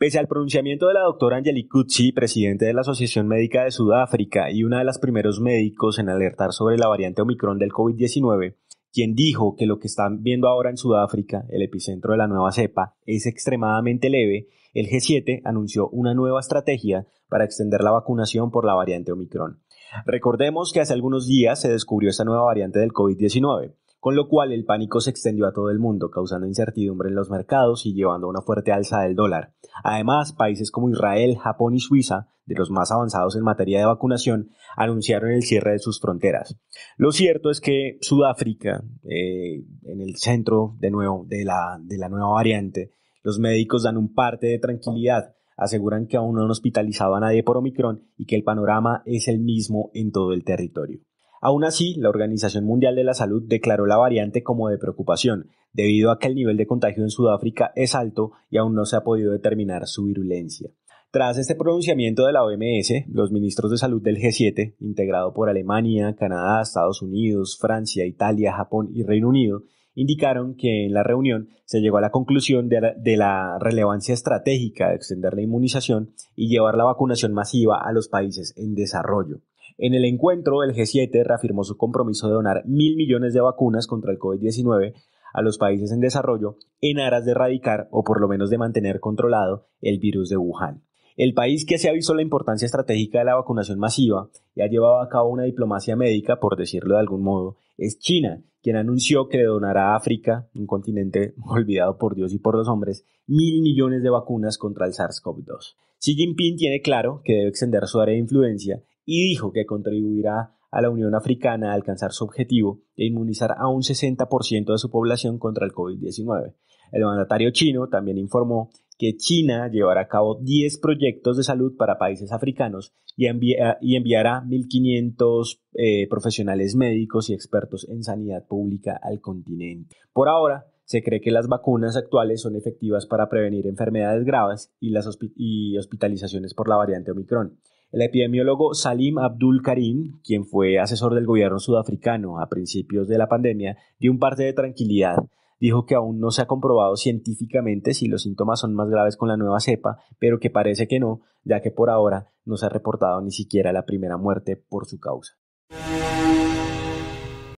Pese al pronunciamiento de la doctora Angelique Kutsi, presidente de la Asociación Médica de Sudáfrica y una de las primeros médicos en alertar sobre la variante Omicron del COVID-19, quien dijo que lo que están viendo ahora en Sudáfrica, el epicentro de la nueva cepa, es extremadamente leve, el G7 anunció una nueva estrategia para extender la vacunación por la variante Omicron. Recordemos que hace algunos días se descubrió esta nueva variante del COVID-19 con lo cual el pánico se extendió a todo el mundo, causando incertidumbre en los mercados y llevando a una fuerte alza del dólar. Además, países como Israel, Japón y Suiza, de los más avanzados en materia de vacunación, anunciaron el cierre de sus fronteras. Lo cierto es que Sudáfrica, eh, en el centro de, nuevo, de, la, de la nueva variante, los médicos dan un parte de tranquilidad, aseguran que aún no han hospitalizado a nadie por Omicron y que el panorama es el mismo en todo el territorio. Aún así, la Organización Mundial de la Salud declaró la variante como de preocupación, debido a que el nivel de contagio en Sudáfrica es alto y aún no se ha podido determinar su virulencia. Tras este pronunciamiento de la OMS, los ministros de salud del G7, integrado por Alemania, Canadá, Estados Unidos, Francia, Italia, Japón y Reino Unido, indicaron que en la reunión se llegó a la conclusión de la, de la, relevancia estratégica de extender la inmunización y llevar la vacunación masiva a los países en desarrollo. En el encuentro, el G7 reafirmó su compromiso de donar mil millones de vacunas contra el COVID-19 a los países en desarrollo en aras de erradicar o por lo menos de mantener controlado el virus de Wuhan. El país que se avisó la importancia estratégica de la vacunación masiva y ha llevado a cabo una diplomacia médica, por decirlo de algún modo, es China, quien anunció que donará a África, un continente olvidado por Dios y por los hombres, mil millones de vacunas contra el SARS-CoV-2. Xi Jinping tiene claro que debe extender su área de influencia y dijo que contribuirá a la Unión Africana a alcanzar su objetivo de inmunizar a un 60% de su población contra el COVID-19. El mandatario chino también informó que China llevará a cabo 10 proyectos de salud para países africanos y, eh, enviará 1.500 eh, profesionales médicos y expertos en sanidad pública al continente. Por ahora, se cree que las vacunas actuales son efectivas para prevenir enfermedades graves y las y hospitalizaciones por la variante Omicron. El epidemiólogo Salim Abdul Karim, quien fue asesor del gobierno sudafricano a principios de la pandemia, dio un parte de tranquilidad. Dijo que aún no se ha comprobado científicamente si los síntomas son más graves con la nueva cepa, pero que parece que no, ya que por ahora no se ha reportado ni siquiera la primera muerte por su causa.